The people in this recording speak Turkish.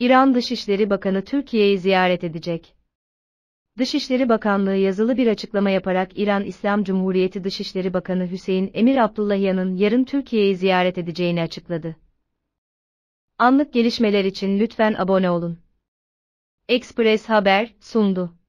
İran Dışişleri Bakanı Türkiye'yi ziyaret edecek. Dışişleri Bakanlığı yazılı bir açıklama yaparak İran İslam Cumhuriyeti Dışişleri Bakanı Hüseyin Emir Abdullahyan'ın yarın Türkiye'yi ziyaret edeceğini açıkladı. Anlık gelişmeler için lütfen abone olun. Express Haber sundu.